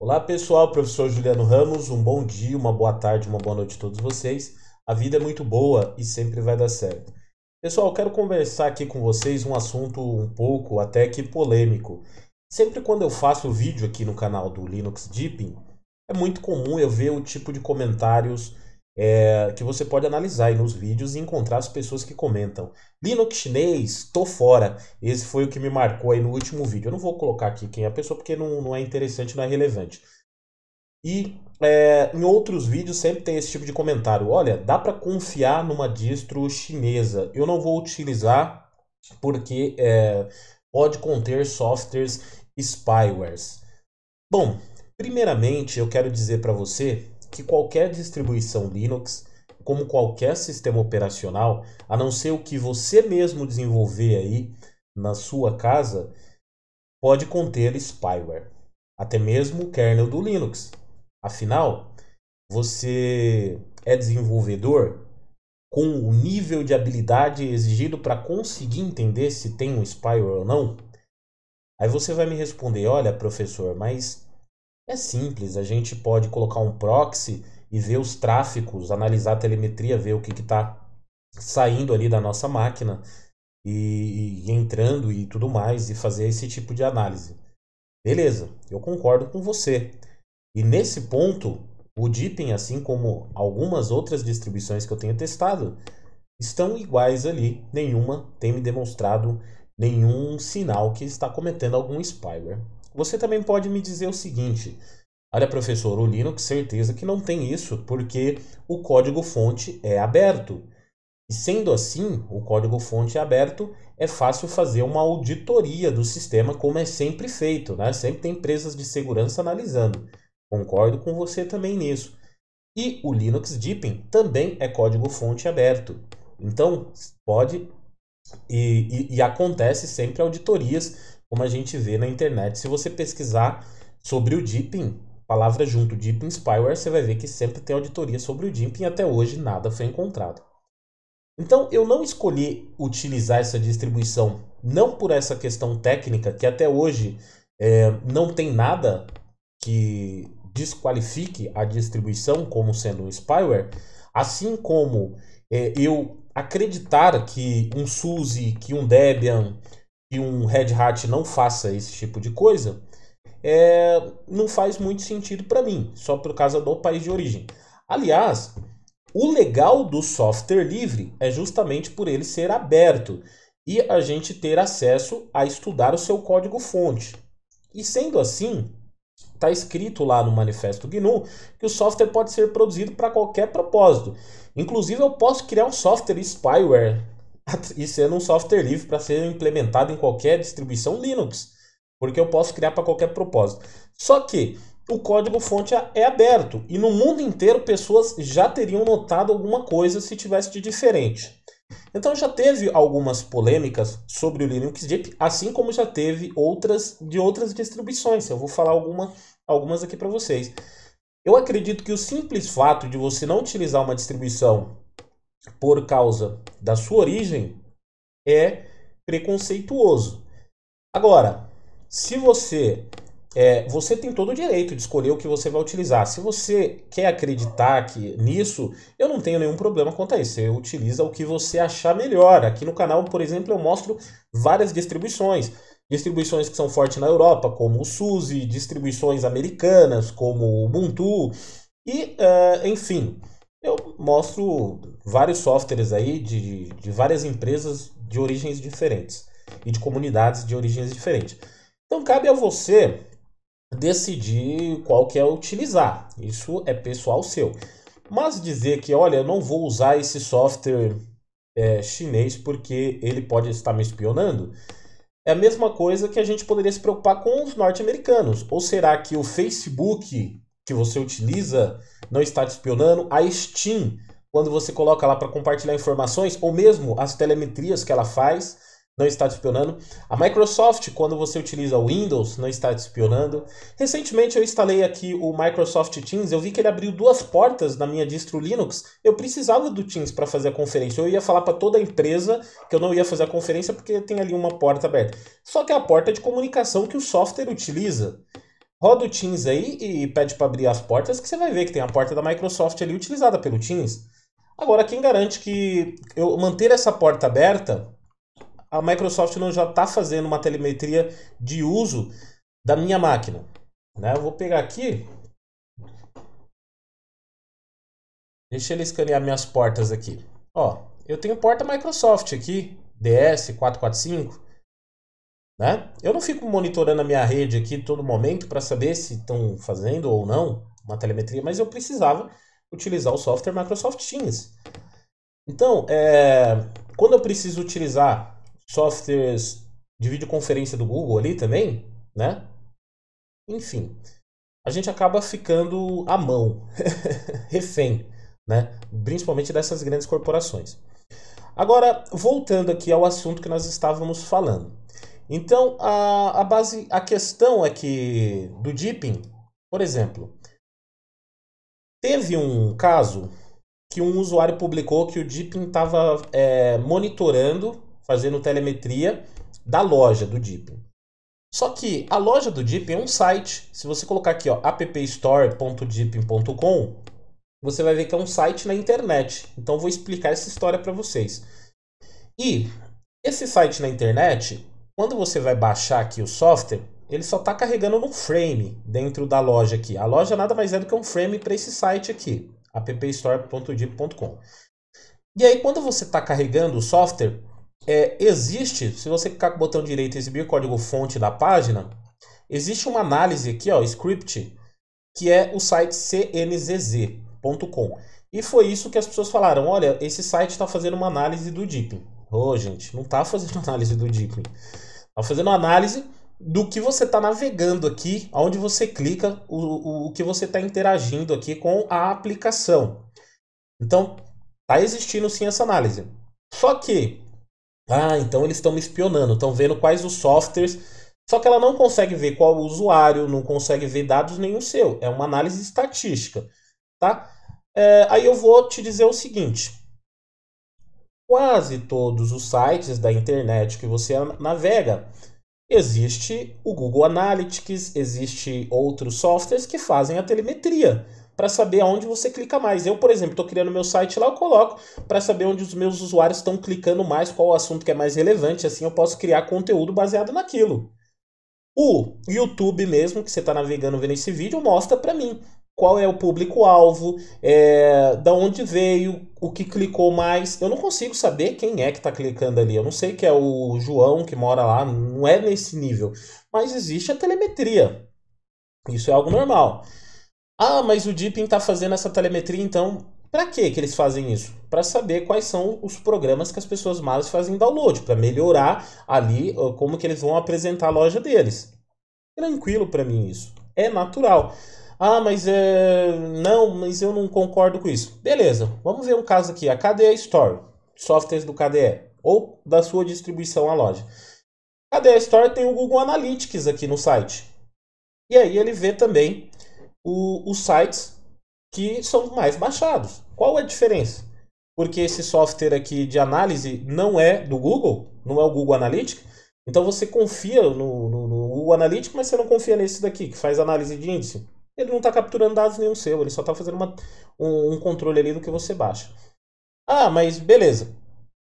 Olá pessoal, professor Juliano Ramos, um bom dia, uma boa tarde, uma boa noite a todos vocês. A vida é muito boa e sempre vai dar certo. Pessoal, quero conversar aqui com vocês um assunto um pouco até que polêmico. Sempre quando eu faço vídeo aqui no canal do Linux Deepin, é muito comum eu ver o tipo de comentários é, que você pode analisar aí nos vídeos e encontrar as pessoas que comentam. Linux chinês, tô fora. Esse foi o que me marcou aí no último vídeo. Eu não vou colocar aqui quem é a pessoa porque não, não é interessante, não é relevante. E é, em outros vídeos sempre tem esse tipo de comentário. Olha, dá para confiar numa distro chinesa. Eu não vou utilizar porque é, pode conter softwares spywares. Bom, primeiramente eu quero dizer para você que qualquer distribuição Linux, como qualquer sistema operacional, a não ser o que você mesmo desenvolver aí na sua casa, pode conter spyware, até mesmo o kernel do Linux. Afinal, você é desenvolvedor com o nível de habilidade exigido para conseguir entender se tem um spyware ou não? Aí você vai me responder: olha, professor, mas é simples, a gente pode colocar um proxy e ver os tráficos, analisar a telemetria, ver o que está saindo ali da nossa máquina e, e entrando e tudo mais, e fazer esse tipo de análise. Beleza, eu concordo com você. E nesse ponto, o Deepin, assim como algumas outras distribuições que eu tenho testado, estão iguais ali. Nenhuma tem me demonstrado nenhum sinal que está cometendo algum spyware. Você também pode me dizer o seguinte: olha, professor, o Linux certeza que não tem isso, porque o código-fonte é aberto. E sendo assim, o código-fonte é aberto, é fácil fazer uma auditoria do sistema, como é sempre feito, né? Sempre tem empresas de segurança analisando. Concordo com você também nisso. E o Linux Deepin também é código-fonte aberto. Então, pode e, e, e, acontece sempre auditorias como a gente vê na internet. Se você pesquisar sobre o Deepin, palavra junto, Deepin Spyware, você vai ver que sempre tem auditoria sobre o Deepin e até hoje nada foi encontrado. Então, eu não escolhi utilizar essa distribuição não por essa questão técnica, que até hoje é, não tem nada que desqualifique a distribuição como sendo um spyware, assim como é, eu acreditar que um SUSE, que um Debian, que um Red Hat não faça esse tipo de coisa, é, não faz muito sentido para mim, só por causa do país de origem. Aliás, o legal do software livre é justamente por ele ser aberto e a gente ter acesso a estudar o seu código-fonte. E sendo assim, está escrito lá no manifesto GNU que o software pode ser produzido para qualquer propósito. Inclusive, eu posso criar um software spyware e sendo um software livre para ser implementado em qualquer distribuição Linux, porque eu posso criar para qualquer propósito. Só que o código-fonte é aberto e no mundo inteiro pessoas já teriam notado alguma coisa se tivesse de diferente. Então já teve algumas polêmicas sobre o Linux Deep, assim como já teve outras de outras distribuições. Eu vou falar alguma, algumas aqui para vocês. Eu acredito que o simples fato de você não utilizar uma distribuição por causa da sua origem é preconceituoso. Agora, se você é, você tem todo o direito de escolher o que você vai utilizar. Se você quer acreditar que nisso, eu não tenho nenhum problema quanto a isso. Você utiliza o que você achar melhor. Aqui no canal, por exemplo, eu mostro várias distribuições. Distribuições que são fortes na Europa, como o SUSE, distribuições americanas, como o Ubuntu, e uh, enfim, eu mostro vários softwares aí de, de várias empresas de origens diferentes e de comunidades de origens diferentes. Então cabe a você decidir qual que é utilizar. Isso é pessoal seu. Mas dizer que, olha, eu não vou usar esse software é, chinês porque ele pode estar me espionando, é a mesma coisa que a gente poderia se preocupar com os norte-americanos. Ou será que o Facebook que você utiliza não está te espionando? A Steam quando você coloca lá para compartilhar informações, ou mesmo as telemetrias que ela faz, não está te espionando. A Microsoft, quando você utiliza o Windows, não está te espionando. Recentemente eu instalei aqui o Microsoft Teams, eu vi que ele abriu duas portas na minha distro Linux. Eu precisava do Teams para fazer a conferência. Eu ia falar para toda a empresa que eu não ia fazer a conferência porque tem ali uma porta aberta. Só que é a porta de comunicação que o software utiliza. Roda o Teams aí e pede para abrir as portas que você vai ver que tem a porta da Microsoft ali utilizada pelo Teams. Agora, quem garante que eu manter essa porta aberta, a Microsoft não já está fazendo uma telemetria de uso da minha máquina? Né? Eu vou pegar aqui. Deixa ele escanear minhas portas aqui. Ó, eu tenho porta Microsoft aqui, DS445. Né? Eu não fico monitorando a minha rede aqui todo momento para saber se estão fazendo ou não uma telemetria, mas eu precisava utilizar o software Microsoft Teams. Então, é, quando eu preciso utilizar softwares de videoconferência do Google ali também, né? Enfim, a gente acaba ficando à mão, refém, né? Principalmente dessas grandes corporações. Agora, voltando aqui ao assunto que nós estávamos falando. Então, a, a base, a questão é que do Deepin, por exemplo, Teve um caso que um usuário publicou que o Deepin estava é, monitorando, fazendo telemetria da loja do Deepin. Só que a loja do Deepin é um site. Se você colocar aqui, ó, appstore.deepin.com, você vai ver que é um site na internet. Então vou explicar essa história para vocês. E esse site na internet, quando você vai baixar aqui o software, ele só está carregando um frame dentro da loja aqui. A loja nada mais é do que um frame para esse site aqui, appstore.dip.com. E aí, quando você está carregando o software, é, existe, se você clicar com o botão direito e exibir código fonte da página, existe uma análise aqui, ó, script, que é o site cnzz.com. E foi isso que as pessoas falaram, olha, esse site está fazendo uma análise do Deepin. Ô, oh, gente, não está fazendo análise do Deepin. Está fazendo análise do que você está navegando aqui, onde você clica, o, o, o que você está interagindo aqui com a aplicação. Então, está existindo sim essa análise. Só que, ah, então eles estão me espionando, estão vendo quais os softwares. Só que ela não consegue ver qual o usuário, não consegue ver dados nenhum seu. É uma análise estatística, tá? É, aí eu vou te dizer o seguinte: quase todos os sites da internet que você navega Existe o Google Analytics, existe outros softwares que fazem a telemetria para saber aonde você clica mais. Eu, por exemplo, estou criando meu site lá, eu coloco para saber onde os meus usuários estão clicando mais, qual o assunto que é mais relevante, assim eu posso criar conteúdo baseado naquilo. O YouTube mesmo, que você está navegando vendo esse vídeo, mostra para mim qual é o público-alvo, é, da onde veio, o que clicou mais. Eu não consigo saber quem é que está clicando ali. Eu não sei que é o João que mora lá, não é nesse nível. Mas existe a telemetria. Isso é algo normal. Ah, mas o Deepin está fazendo essa telemetria, então para que que eles fazem isso? Para saber quais são os programas que as pessoas mais fazem download, para melhorar ali ah, como que eles vão apresentar a loja deles. Tranquilo para mim isso. É natural. Ah, mas é... não, mas eu não concordo com isso. Beleza, vamos ver um caso aqui. A KDE Store, softwares do KDE, ou da sua distribuição à loja. A KDE Store tem o Google Analytics aqui no site. E aí ele vê também o, os sites que são mais baixados. Qual é a diferença? Porque esse software aqui de análise não é do Google, não é o Google Analytics. Então você confia no, no, no Google Analytics, mas você não confia nesse daqui, que faz análise de índice ele não está capturando dados nenhum seu, ele só está fazendo uma, um, um, controle ali do que você baixa. Ah, mas beleza.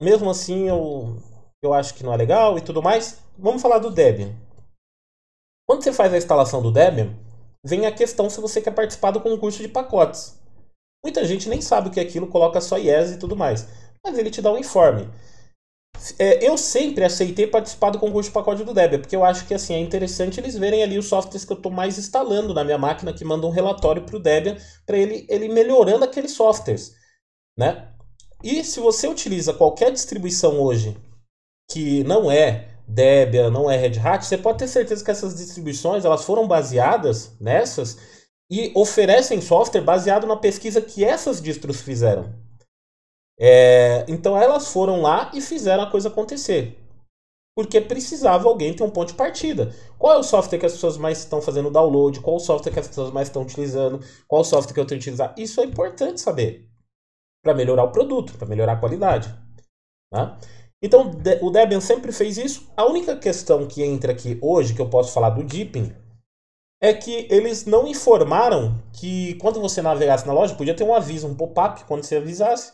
Mesmo assim, eu, eu acho que não é legal e tudo mais. Vamos falar do Debian. Quando você faz a instalação do Debian, vem a questão se você quer participar do concurso de pacotes. Muita gente nem sabe o que é aquilo, coloca só IES e tudo mais. Mas ele te dá um informe. É, eu sempre aceitei participar do concurso de pacote do Debian, porque eu acho que assim é interessante eles verem ali os softwares que eu estou mais instalando na minha máquina, que manda um relatório para o Debian, para ele, ele melhorando aqueles softwares. Né? E se você utiliza qualquer distribuição hoje que não é Debian, não é Red Hat, você pode ter certeza que essas distribuições elas foram baseadas nessas e oferecem software baseado na pesquisa que essas distros fizeram. É, então elas foram lá e fizeram a coisa acontecer. Porque precisava alguém ter um ponto de partida. Qual é o software que as pessoas mais estão fazendo download? Qual é o software que as pessoas mais estão utilizando? Qual é o software que eu tenho que utilizar? Isso é importante saber. Para melhorar o produto, para melhorar a qualidade. Tá? Então o Debian sempre fez isso. A única questão que entra aqui hoje, que eu posso falar do Deepin, é que eles não informaram que quando você navegasse na loja, podia ter um aviso, um pop-up, quando você avisasse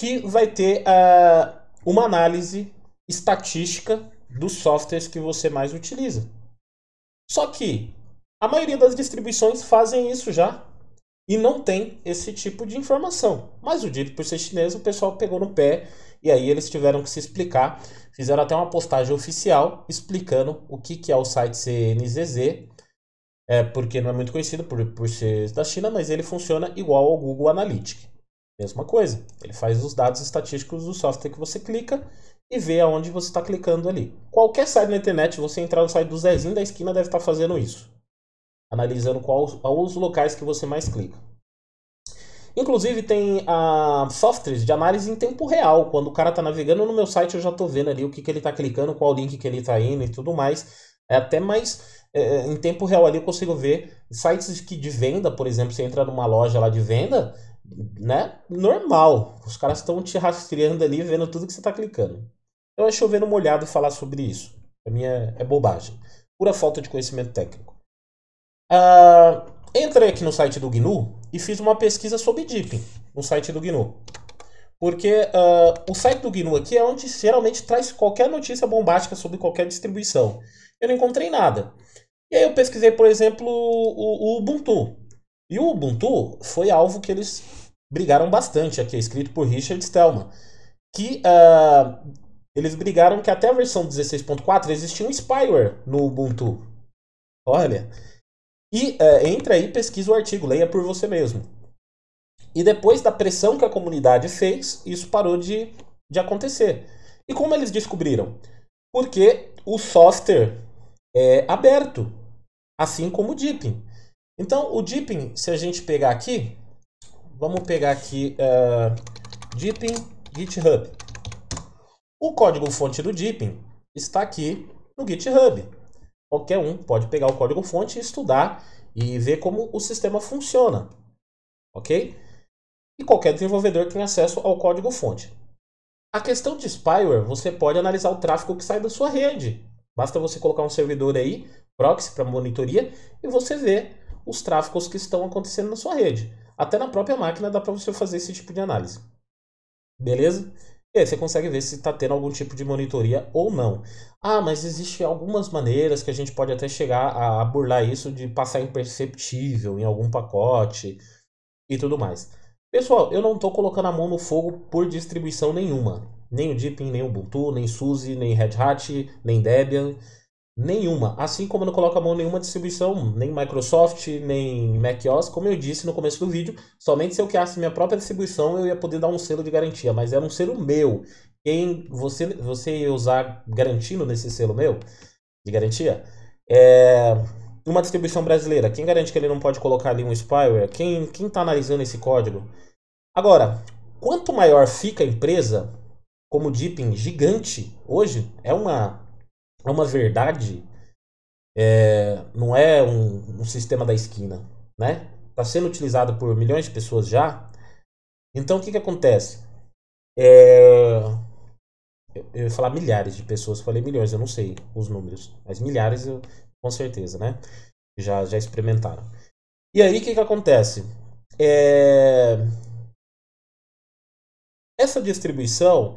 que vai ter uh, uma análise estatística dos softwares que você mais utiliza. Só que a maioria das distribuições fazem isso já e não tem esse tipo de informação. Mas o dito por ser chinês, o pessoal pegou no pé e aí eles tiveram que se explicar. Fizeram até uma postagem oficial explicando o que, que é o site CNZZ, é, porque não é muito conhecido por, por ser da China, mas ele funciona igual ao Google Analytics. Mesma coisa, ele faz os dados estatísticos do software que você clica e vê aonde você está clicando ali. Qualquer site na internet, você entrar no site do Zezinho da esquina deve estar tá fazendo isso, analisando quais os locais que você mais clica. Inclusive tem ah, softwares de análise em tempo real. Quando o cara está navegando no meu site, eu já estou vendo ali o que, que ele está clicando, qual link que ele está indo e tudo mais. É até mais é, é, em tempo real ali eu consigo ver sites que de venda, por exemplo, você entra numa loja lá de venda, né, normal. Os caras estão te rastreando ali, vendo tudo que você está clicando. Então acho é chover no molhado falar sobre isso. a mim é, é bobagem. Pura falta de conhecimento técnico. Uh, entrei aqui no site do GNU e fiz uma pesquisa sobre Deepin no site do GNU. Porque uh, o site do GNU aqui é onde geralmente traz qualquer notícia bombástica sobre qualquer distribuição. Eu não encontrei nada. E aí eu pesquisei, por exemplo, o, o Ubuntu. E o Ubuntu foi alvo que eles brigaram bastante aqui, é escrito por Richard Stelman, que uh, eles brigaram que até a versão 16.4 existia um spyware no Ubuntu. Olha. E uh, entra aí, pesquisa o artigo, leia por você mesmo. E depois da pressão que a comunidade fez, isso parou de, de acontecer. E como eles descobriram? Porque o software é aberto, assim como o Deepin. Então, o Deepin, se a gente pegar aqui, Vamos pegar aqui uh, Deepin GitHub. O código-fonte do Deepin está aqui no GitHub. Qualquer um pode pegar o código-fonte e estudar e ver como o sistema funciona, ok? E qualquer desenvolvedor tem acesso ao código-fonte. A questão de spyware, você pode analisar o tráfego que sai da sua rede. Basta você colocar um servidor aí, proxy para monitoria, e você vê os tráfegos que estão acontecendo na sua rede. Até na própria máquina dá para você fazer esse tipo de análise. Beleza? E aí você consegue ver se está tendo algum tipo de monitoria ou não. Ah, mas existe algumas maneiras que a gente pode até chegar a burlar isso de passar imperceptível em algum pacote e tudo mais. Pessoal, eu não estou colocando a mão no fogo por distribuição nenhuma. Nem o Deepin, nem o Ubuntu, nem Suzy, nem Red Hat, nem Debian. Nenhuma. Assim como não coloca a mão em nenhuma distribuição, nem Microsoft, nem macOS, como eu disse no começo do vídeo, somente se eu criasse minha própria distribuição eu ia poder dar um selo de garantia, mas era um selo meu. Quem você, você ia usar garantindo nesse selo meu de garantia? É uma distribuição brasileira. Quem garante que ele não pode colocar ali um spyware? Quem está analisando esse código? Agora, quanto maior fica a empresa, como o Deepin gigante hoje, é uma é uma verdade, é, não é um, um sistema da esquina, né? Está sendo utilizado por milhões de pessoas já. Então, o que, que acontece? É, eu ia falar milhares de pessoas, falei milhões, eu não sei os números, mas milhares eu, com certeza, né? Já, já experimentaram. E aí, o que, que acontece? É... Essa distribuição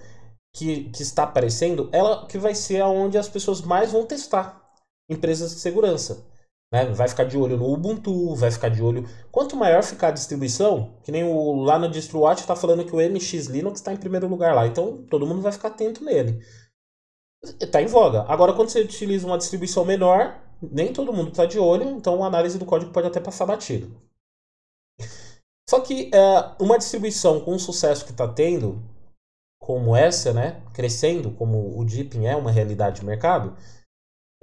que, que está aparecendo, ela que vai ser aonde as pessoas mais vão testar empresas de segurança. Né? Vai ficar de olho no Ubuntu, vai ficar de olho. Quanto maior ficar a distribuição, que nem o lá no DistroWatch está falando que o MX Linux está em primeiro lugar lá, então todo mundo vai ficar atento nele. Está em voga. Agora, quando você utiliza uma distribuição menor, nem todo mundo está de olho, então a análise do código pode até passar batido. Só que é, uma distribuição com o sucesso que está tendo, como essa, né, crescendo, como o Deepin é uma realidade de mercado,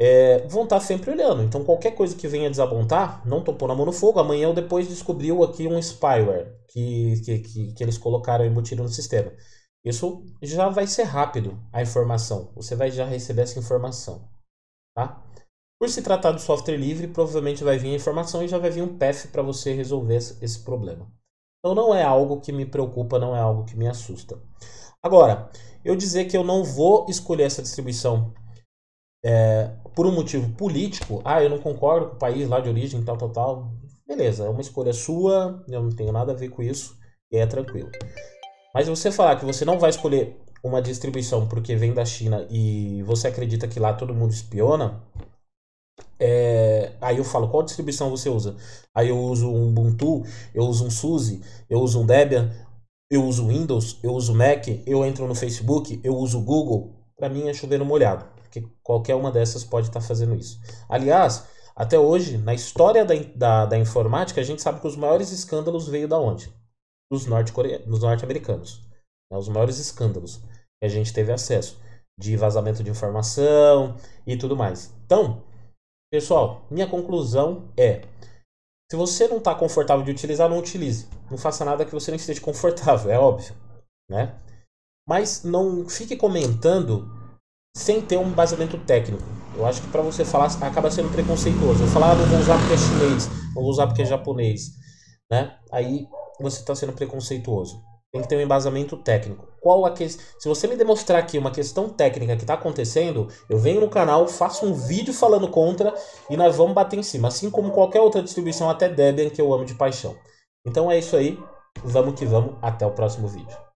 é, vão estar tá sempre olhando. Então, qualquer coisa que venha desapontar, não topou na mão no fogo, amanhã ou depois descobriu aqui um spyware que, que, que, que eles colocaram e embutiram no sistema. Isso já vai ser rápido, a informação. Você vai já receber essa informação, tá? Por se tratar do software livre, provavelmente vai vir a informação e já vai vir um path para você resolver esse problema. Então não é algo que me preocupa, não é algo que me assusta. Agora, eu dizer que eu não vou escolher essa distribuição é, por um motivo político, ah, eu não concordo com o país lá de origem, tal, tal, tal, beleza, é uma escolha sua, eu não tenho nada a ver com isso, e é tranquilo. Mas você falar que você não vai escolher uma distribuição porque vem da China e você acredita que lá todo mundo espiona, é, aí eu falo, qual distribuição você usa? Aí eu uso um Ubuntu, eu uso um SUSE, eu uso um Debian, eu uso Windows, eu uso Mac, eu entro no Facebook, eu uso Google. Para mim é chuveiro molhado, porque qualquer uma dessas pode estar tá fazendo isso. Aliás, até hoje, na história da, da, da, informática, a gente sabe que os maiores escândalos veio da onde? Dos norte-americanos. Norte né? Os maiores escândalos que a gente teve acesso de vazamento de informação e tudo mais. Então, Pessoal, minha conclusão é: se você não está confortável de utilizar, não utilize. Não faça nada que você não esteja confortável, é óbvio, né? Mas não fique comentando sem ter um baseamento técnico. Eu acho que para você falar acaba sendo preconceituoso. Eu falar, ah, não vou usar porque é chinês, não vou usar porque é japonês, né? Aí você está sendo preconceituoso tem que ter um embasamento técnico. Qual a que... Se você me demonstrar aqui uma questão técnica que está acontecendo, eu venho no canal, faço um vídeo falando contra e nós vamos bater em cima. Assim como qualquer outra distribuição, até Debian, que eu amo de paixão. Então é isso aí. Vamos que vamos. Até o próximo vídeo.